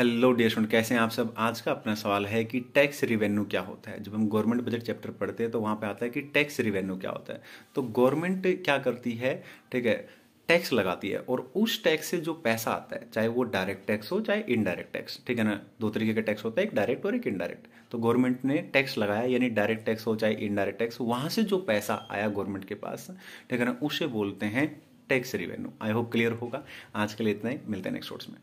hello dear student कैसे हैं आप सब आज का अपना सवाल है कि टैक्स रिवेन्यू क्या होता है जब हम गवर्नमेंट बजट चैप्टर पढ़ते हैं तो वहां पे आता है कि टैक्स रिवेन्यू क्या होता है तो गवर्नमेंट क्या करती है ठीक है टैक्स लगाती है और उस टैक्स से जो पैसा आता है चाहे वो डायरेक्ट टैक्स हो चाहे इनडायरेक्ट टैक्स ठीक है ना दो तरीके का टैक्स होता है एक डायरेक्ट और एक इनडायरेक्ट तो गवर्नमेंट ने टैक्स लगाया यानी डायरेक्ट टैक्स हो चाहे इनडायरेक्ट टैक्स वहाँ से जो पैसा आया गवर्नमेंट के पास ठीक है ना उसे बोलते हैं tax revenue I hope clear होगा आज के लिए इतना ही मिलते हैं नेक्स्ट शोर्ट्स में